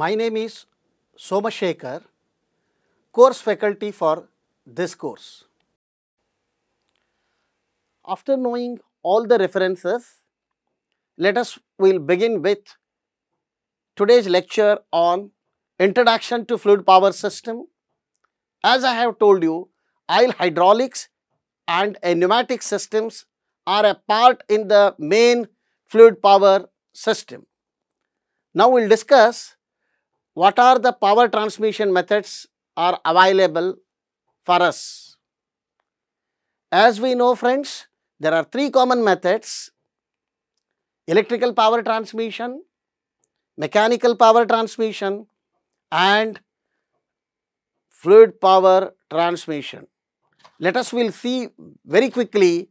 My name is Somashekar, course faculty for this course. After knowing all the references, let us will begin with today's lecture on introduction to fluid power system. As I have told you, oil hydraulics and pneumatic systems are a part in the main fluid power system. Now we will discuss what are the power transmission methods are available for us. As we know friends, there are three common methods, electrical power transmission, mechanical power transmission and fluid power transmission. Let us will see very quickly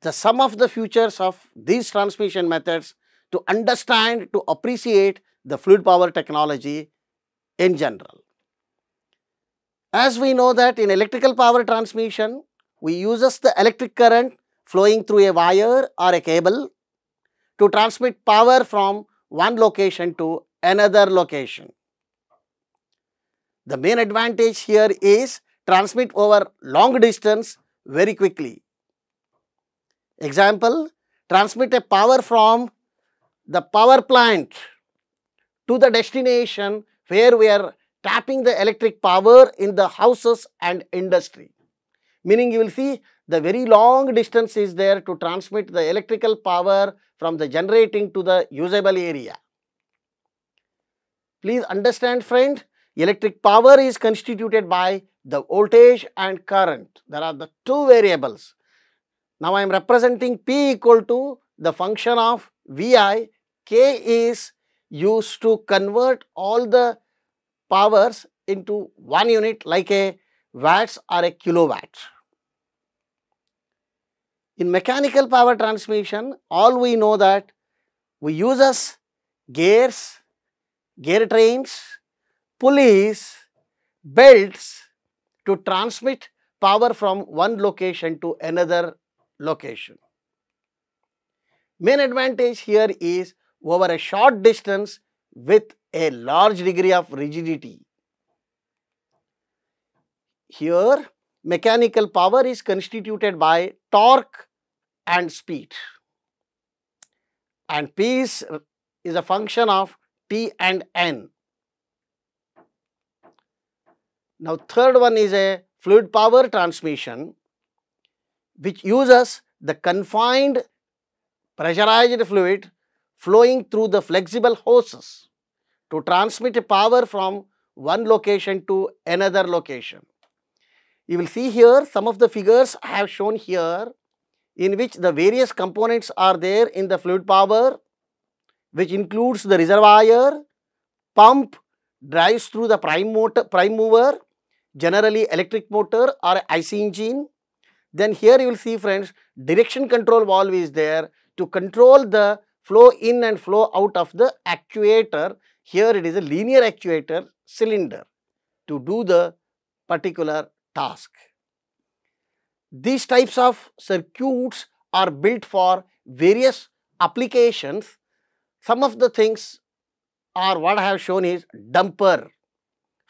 the sum of the features of these transmission methods to understand, to appreciate the fluid power technology in general. As we know that in electrical power transmission, we uses the electric current flowing through a wire or a cable to transmit power from one location to another location. The main advantage here is transmit over long distance very quickly. Example, transmit a power from the power plant to the destination where we are tapping the electric power in the houses and industry. Meaning you will see the very long distance is there to transmit the electrical power from the generating to the usable area. Please understand friend, electric power is constituted by the voltage and current. There are the two variables. Now I am representing P equal to the function of Vi. K is used to convert all the powers into one unit like a watts or a kilowatt. In mechanical power transmission, all we know that we use as gears, gear trains, pulleys, belts to transmit power from one location to another location. Main advantage here is over a short distance, with a large degree of rigidity. Here, mechanical power is constituted by torque and speed. And P is, is a function of T and N. Now, third one is a fluid power transmission which uses the confined pressurized fluid flowing through the flexible hoses to transmit power from one location to another location. You will see here some of the figures I have shown here in which the various components are there in the fluid power which includes the reservoir, pump, drives through the prime, motor, prime mover, generally electric motor or IC engine. Then here you will see friends, direction control valve is there to control the flow in and flow out of the actuator. Here it is a linear actuator cylinder to do the particular task. These types of circuits are built for various applications. Some of the things are what I have shown is dumper,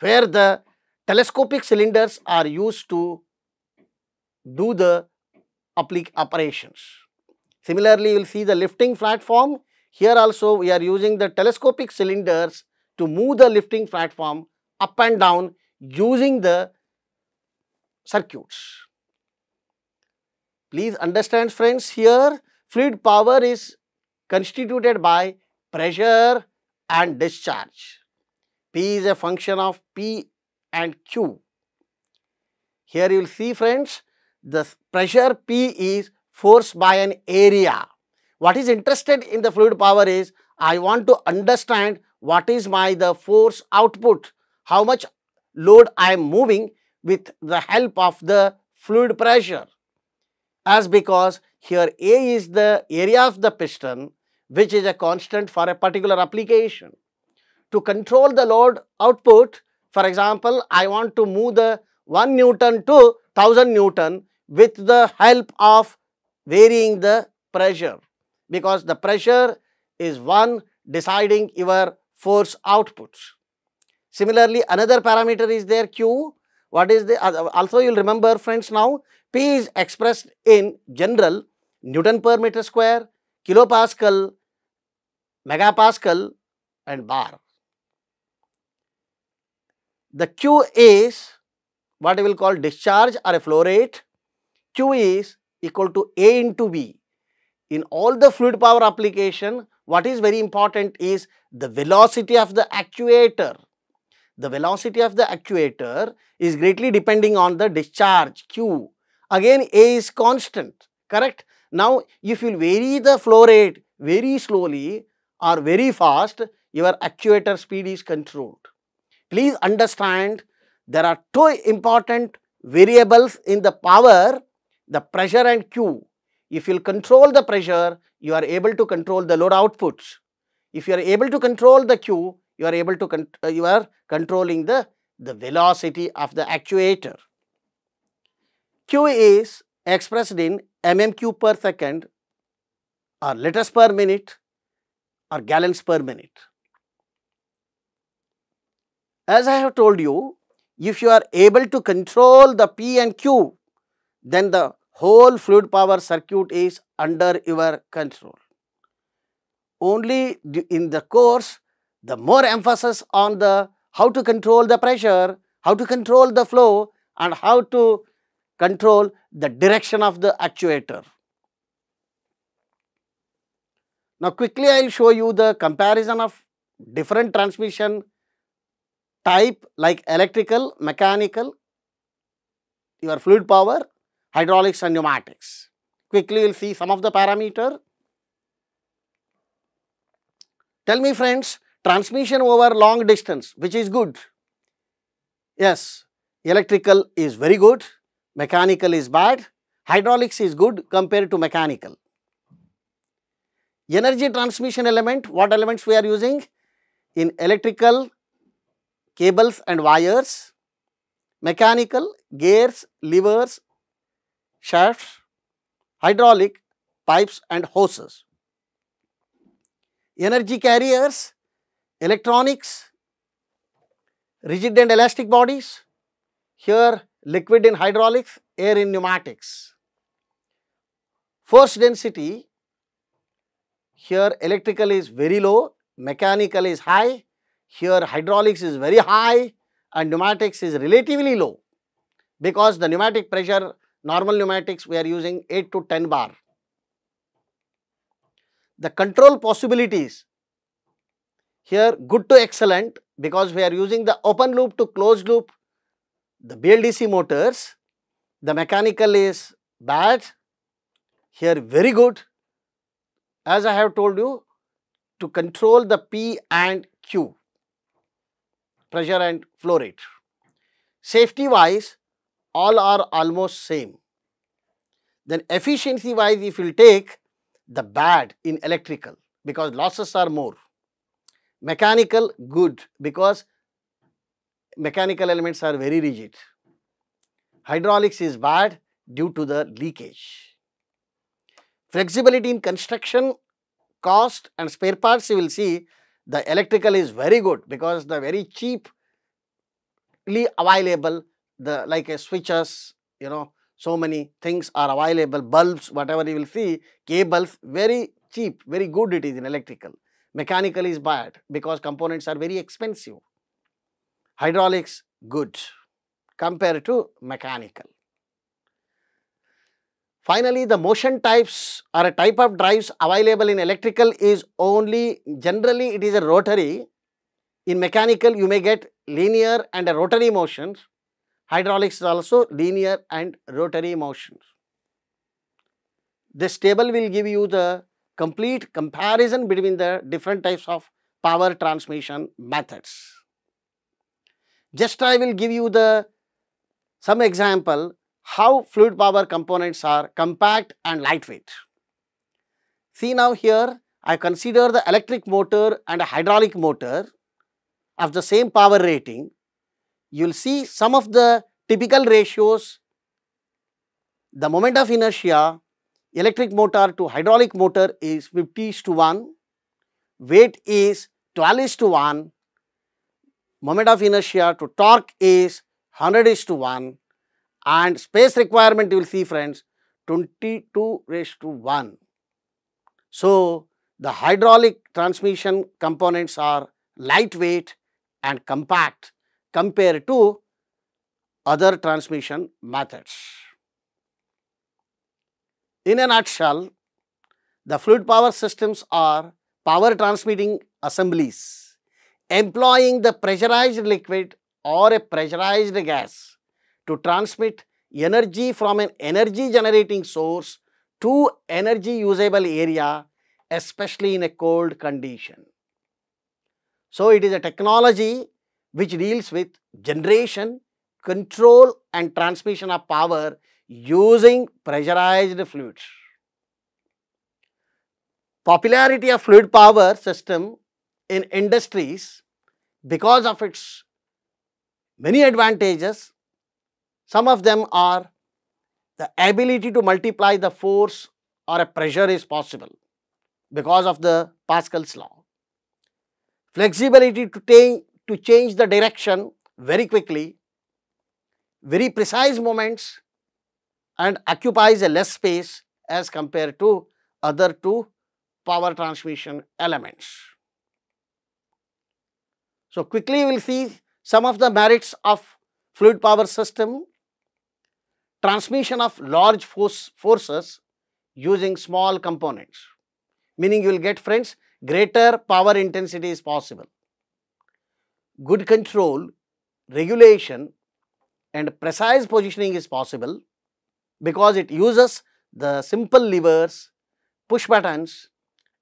where the telescopic cylinders are used to do the operations. Similarly, you will see the lifting platform. Here also we are using the telescopic cylinders to move the lifting platform up and down using the circuits. Please understand friends, here fluid power is constituted by pressure and discharge. P is a function of P and Q. Here you will see friends, the pressure P is force by an area. What is interested in the fluid power is, I want to understand what is my the force output, how much load I am moving with the help of the fluid pressure. As because here A is the area of the piston which is a constant for a particular application. To control the load output, for example, I want to move the 1 Newton to 1000 Newton with the help of varying the pressure because the pressure is one deciding your force outputs. Similarly, another parameter is there Q. What is the, uh, also you will remember friends now, P is expressed in general Newton per meter square, kilopascal, megapascal and bar. The Q is what we will call discharge or a flow rate. Q is equal to A into B. In all the fluid power application, what is very important is the velocity of the actuator. The velocity of the actuator is greatly depending on the discharge Q. Again, A is constant, correct? Now, if you vary the flow rate very slowly or very fast, your actuator speed is controlled. Please understand there are two important variables in the power the pressure and Q. If you'll control the pressure, you are able to control the load outputs. If you are able to control the Q, you are able to uh, you are controlling the, the velocity of the actuator. Q is expressed in mmq per second or liters per minute or gallons per minute. As I have told you, if you are able to control the P and Q, then the whole fluid power circuit is under your control. Only in the course, the more emphasis on the how to control the pressure, how to control the flow and how to control the direction of the actuator. Now quickly I will show you the comparison of different transmission type like electrical, mechanical, your fluid power hydraulics and pneumatics. Quickly, you will see some of the parameter. Tell me friends, transmission over long distance, which is good. Yes, electrical is very good, mechanical is bad, hydraulics is good compared to mechanical. Energy transmission element, what elements we are using? In electrical, cables and wires, mechanical, gears, levers, shafts, hydraulic pipes and hoses. Energy carriers, electronics, rigid and elastic bodies, here liquid in hydraulics, air in pneumatics. Force density, here electrical is very low, mechanical is high, here hydraulics is very high and pneumatics is relatively low because the pneumatic pressure Normal pneumatics we are using 8 to 10 bar. The control possibilities here good to excellent because we are using the open loop to closed loop, the BLDC motors, the mechanical is bad, here very good. As I have told you, to control the P and Q, pressure and flow rate. Safety wise, all are almost same. Then efficiency wise, if you take the bad in electrical because losses are more. Mechanical, good because mechanical elements are very rigid. Hydraulics is bad due to the leakage. Flexibility in construction, cost and spare parts you will see the electrical is very good because the very cheaply available the like a switches you know so many things are available, bulbs, whatever you will see, cables, very cheap, very good it is in electrical. Mechanical is bad because components are very expensive. Hydraulics, good compared to mechanical. Finally, the motion types or a type of drives available in electrical is only, generally it is a rotary. In mechanical, you may get linear and a rotary motions. Hydraulics is also linear and rotary motion. This table will give you the complete comparison between the different types of power transmission methods. Just I will give you the some example how fluid power components are compact and lightweight. See now here I consider the electric motor and a hydraulic motor of the same power rating you will see some of the typical ratios, the moment of inertia, electric motor to hydraulic motor is 50 is to 1, weight is 12 is to 1, moment of inertia to torque is 100 is to 1 and space requirement you will see friends 22 raised to 1. So, the hydraulic transmission components are lightweight and compact compared to other transmission methods. In a nutshell, the fluid power systems are power transmitting assemblies employing the pressurized liquid or a pressurized gas to transmit energy from an energy generating source to energy usable area especially in a cold condition. So, it is a technology which deals with generation, control and transmission of power using pressurized fluids. Popularity of fluid power system in industries because of its many advantages, some of them are the ability to multiply the force or a pressure is possible because of the Pascal's law. Flexibility to take to change the direction very quickly, very precise moments and occupies a less space as compared to other two power transmission elements. So, quickly we will see some of the merits of fluid power system, transmission of large force forces using small components, meaning you will get friends greater power intensity is possible good control, regulation and precise positioning is possible because it uses the simple levers, push buttons,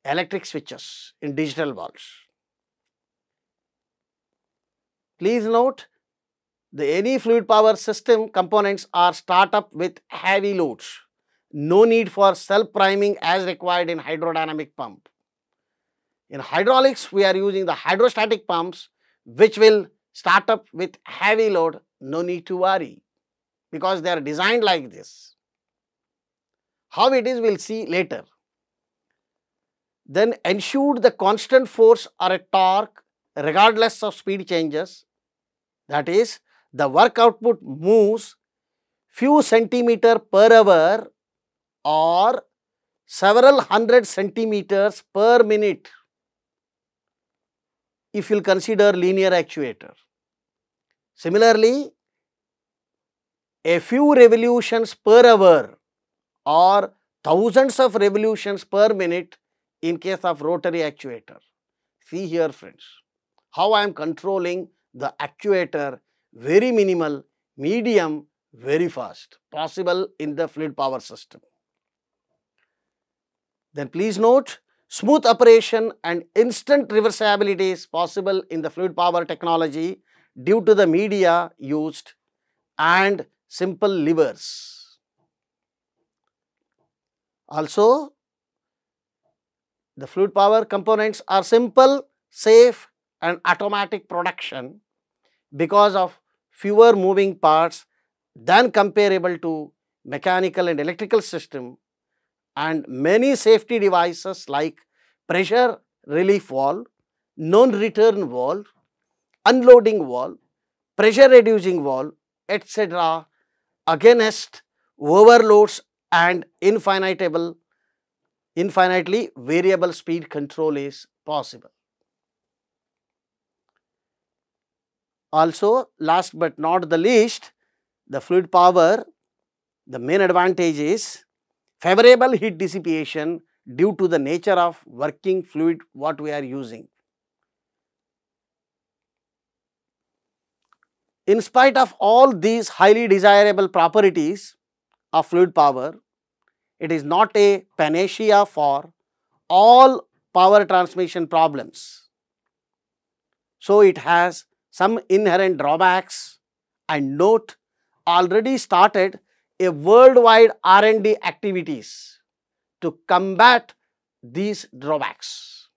electric switches in digital valves. Please note the any fluid power system components are start up with heavy loads. No need for self-priming as required in hydrodynamic pump. In hydraulics, we are using the hydrostatic pumps which will start up with heavy load, no need to worry because they are designed like this. How it is, we will see later. Then ensured the constant force or a torque regardless of speed changes. That is, the work output moves few centimeter per hour or several hundred centimeters per minute if you will consider linear actuator. Similarly, a few revolutions per hour or thousands of revolutions per minute in case of rotary actuator. See here friends, how I am controlling the actuator very minimal, medium, very fast, possible in the fluid power system. Then please note Smooth operation and instant reversibility is possible in the fluid power technology due to the media used and simple levers. Also, the fluid power components are simple, safe and automatic production because of fewer moving parts than comparable to mechanical and electrical system and many safety devices like pressure relief valve, non-return valve, unloading valve, pressure reducing valve, etc. against overloads and infinitable, infinitely variable speed control is possible. Also, last but not the least, the fluid power, the main advantage is favorable heat dissipation due to the nature of working fluid what we are using. In spite of all these highly desirable properties of fluid power, it is not a panacea for all power transmission problems. So, it has some inherent drawbacks and note already started a worldwide R&D activities to combat these drawbacks.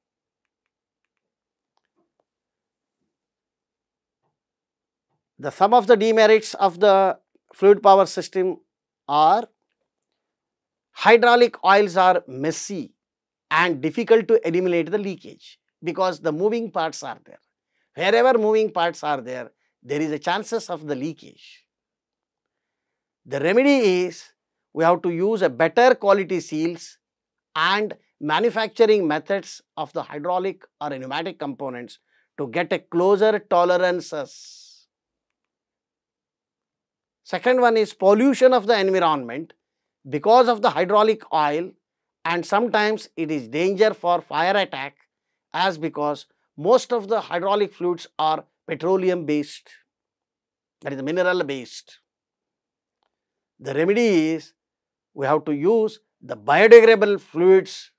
The sum of the demerits of the fluid power system are hydraulic oils are messy and difficult to eliminate the leakage because the moving parts are there. Wherever moving parts are there, there is a chances of the leakage. The remedy is we have to use a better quality seals and manufacturing methods of the hydraulic or pneumatic components to get a closer tolerances. Second one is pollution of the environment because of the hydraulic oil and sometimes it is danger for fire attack as because most of the hydraulic fluids are petroleum based that is mineral based. The remedy is we have to use the biodegradable fluids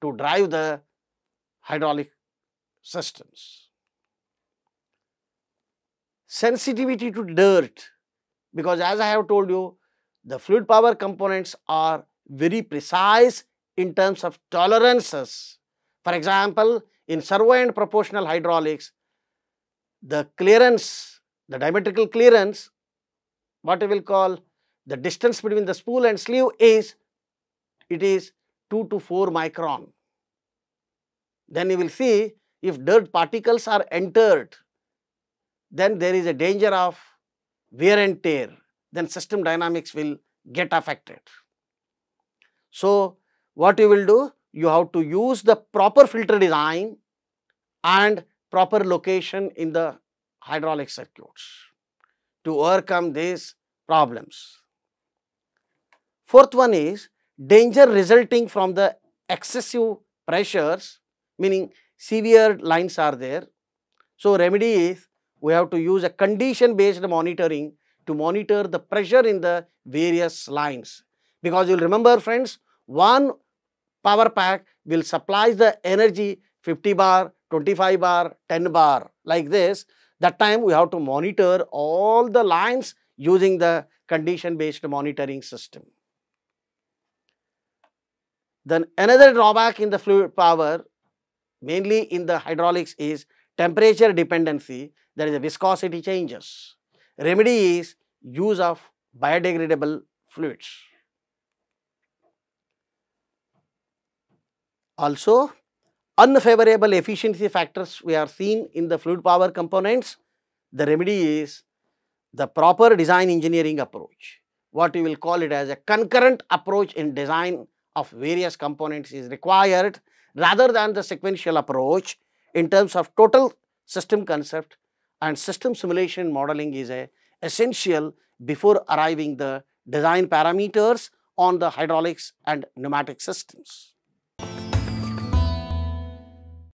to drive the hydraulic systems. Sensitivity to dirt because as I have told you the fluid power components are very precise in terms of tolerances. For example, in servo and proportional hydraulics, the clearance, the diametrical clearance, what we will call the distance between the spool and sleeve is, it is 2 to 4 micron. Then you will see if dirt particles are entered, then there is a danger of wear and tear, then system dynamics will get affected. So, what you will do? You have to use the proper filter design and proper location in the hydraulic circuits to overcome these problems. Fourth one is danger resulting from the excessive pressures, meaning severe lines are there. So, remedy is we have to use a condition based monitoring to monitor the pressure in the various lines. Because you will remember friends, one power pack will supply the energy 50 bar, 25 bar, 10 bar like this. That time we have to monitor all the lines using the condition based monitoring system. Then another drawback in the fluid power, mainly in the hydraulics is temperature dependency, there is a viscosity changes. Remedy is use of biodegradable fluids. Also, unfavorable efficiency factors we are seeing in the fluid power components, the remedy is the proper design engineering approach. What we will call it as a concurrent approach in design of various components is required rather than the sequential approach in terms of total system concept and system simulation modeling is a essential before arriving the design parameters on the hydraulics and pneumatic systems.